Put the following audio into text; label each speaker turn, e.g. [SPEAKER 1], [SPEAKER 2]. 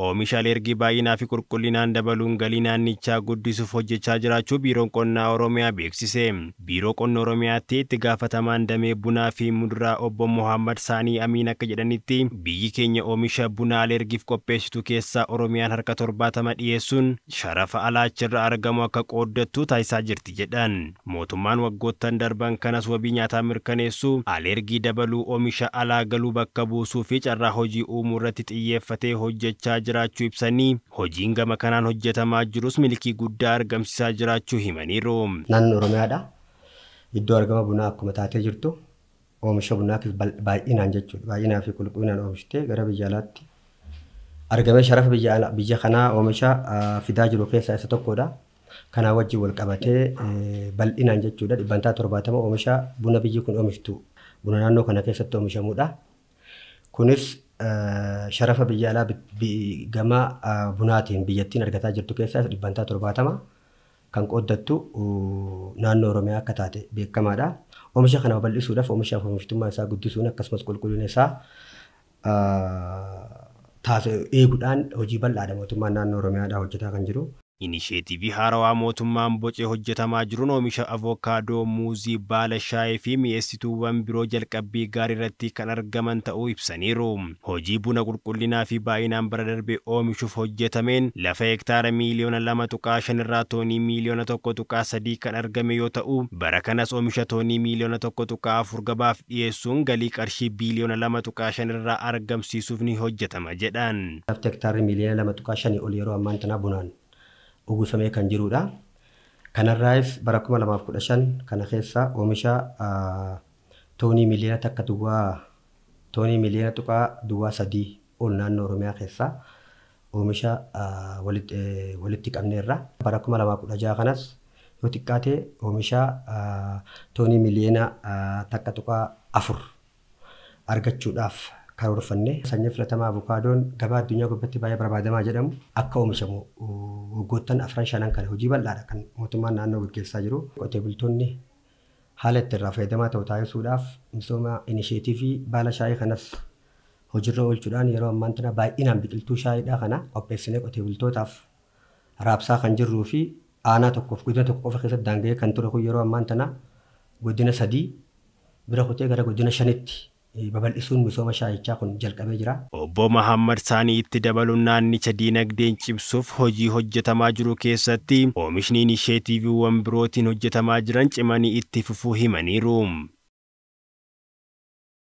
[SPEAKER 1] Oomishaalee ergi baay'inaa fi qulqullinaan dabaluun galii naannichaa guddisuuf hojjechaa jiraachuu Biiroon Qonnaa Oromiyaa beeksise. Biiroo Qonna Oromiyaatti itti gaafatamaan damee bunaa fi muduraa obbo mohaammad Saanii Amiin akka jedhanitti biyyi keenya oomisha bunaa aleergiif qopheessitu keessaa Oromiyaan harka torbaatama dhiyeessuun sharafa alaachirra argamu akka qooddattu taasisaa jirti jedhan. Mootummaan waggoottan darban kanas wabii nyaataa mirkaneessu aleergii dabaluu oomisha alaa galuu bakka buusuu fi carraa hojii uumuu irratti xiyyeeffatee hojjechaa jira. jiraachuu ibsanii hojiin gama kanaan hojjetamaa jirus milikii guddaa argamsisaa jiraachuu himaniiru. Naannoon Oromiyaadha.
[SPEAKER 2] Iddoo argama bunaa akkuma taatee jirtu oomisha bunaatiif baay'inaan jechuudha. Baay'inaa fi qulqullinaan oomishitee gara biyya alaatti argame sharafa biyya kanaa oomisha fidaa jiru keessaa isa tokkodha. Kanaa wajjiin wal qabatee bal'inaan jechuudha dhibbantaa torbaatama oomisha buna biyyi kun oomishtu buna naannoo kana keessatti oomishamudha. Kunis sharafa biyya alaa gamaa bunaatiin biyyattiin argataa jirtu keessaa dhibbantaa torbaatama kan qooddattu naannoo Oromiyaa akka taate beekamaadha. Oomisha kana bal'isuudhaaf oomishaaf oomishtummaa isaa guddisuun akkasumas qulqullina isaa taasise eeguudhaan hojii bal'aadha mootummaan naannoo Oromiyaadhaa hojjetaa kan jiru.
[SPEAKER 1] Inisheetivii haarawaa mootummaan bocee hojjetamaa jiruun oomisha avokaadoo, muuzii, baala shaayii fi mi'eessituuwwan biroo jalqabbii gaarii irratti kan argaman ta'uu ibsaniiru. Hojii buna qulqullinaa fi baay'inaan bara darbee oomishuuf hojjetameen lafa hektaara miiliyoona lama tuqaa shan irraa toonii miiliyoona tokko tuqaa sadii kan argame yoo ta'u, bara kanas oomisha toonii miiliyoona tokko tuqaa afur gabaaf dhiyeessuun galii qarshii biiliyoona lama tuqaa shan irraa argamsiisuuf ni hojjetama jedhan.
[SPEAKER 2] Lafti hektaarri miiliyoona lama tuqaa shanii ol yeroo ammaan tanaa bunaan uwwifamee kan jirudha. Kanarraas bara 2015 kana keessa oomisha toonii miliyoona takka duwwaa toonii miliyoona tuqaa duwwaa sadii ool naannoo Oromiyaa keessaa oomisha walitti qabneerra. Bara 2016 kanas yoo xiqqaate oomisha toonii miliyoona takka tuqaa afur argachuudhaaf karoorfanne. Sanyii filatamaa avukaadoon gabaa addunyaa gubbatti baay'ee barbaadamaa jedhamu akka oomishamu waggoottan afran shanan kan hojii bal'aadha kan mootummaan naannoo gaggeessaa jiru. Qotee bultoonni haala itti irraa fayyadamaa ta'u taasisuudhaaf misooma inisheetii baala shaayii kanaas hojiirra oolchuudhaan yeroo ammaan tana baay'inaan biqiltuu shaayiidhaa kana qopheessinee qotee bultootaaf raabsaa kan jirruu fi aanaa tokkoof godina tokko qofa keessatti daanga'ee kan ture kun yeroo ammaan tanaa godina sadii bira kutee gara godina shanitti babal'isuun misooma shaayichaa kun jalqabee jira.
[SPEAKER 1] Obbo Mahammad Saanii itti dabaluun naannicha diinagdeen cimsuuf hojii hojjetamaa jiru keessatti oomishni inisheetiiviiwwan birootiin hojjetamaa jiran cimanii itti fufuu himaniiru.